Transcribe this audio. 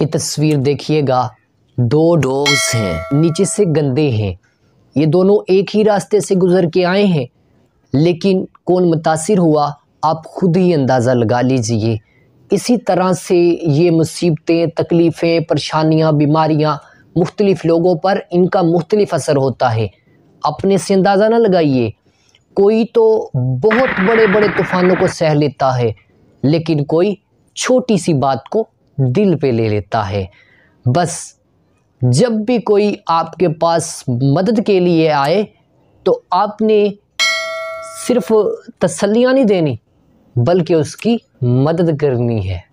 ये तस्वीर देखिएगा दो डॉग्स हैं नीचे से गंदे हैं ये दोनों एक ही रास्ते से गुजर के आए हैं लेकिन कौन मुतासर हुआ आप खुद ही अंदाज़ा लगा लीजिए इसी तरह से ये मुसीबतें तकलीफ़ें परेशानियाँ बीमारियाँ मुख्तलिफ़ लोगों पर इनका मुख्तलिफ असर होता है अपने से अंदाज़ा ना लगाइए कोई तो बहुत बड़े बड़े तूफ़ानों को सह लेता है लेकिन कोई छोटी सी बात को दिल पे ले लेता है बस जब भी कोई आपके पास मदद के लिए आए तो आपने सिर्फ तसलियाँ नहीं देनी बल्कि उसकी मदद करनी है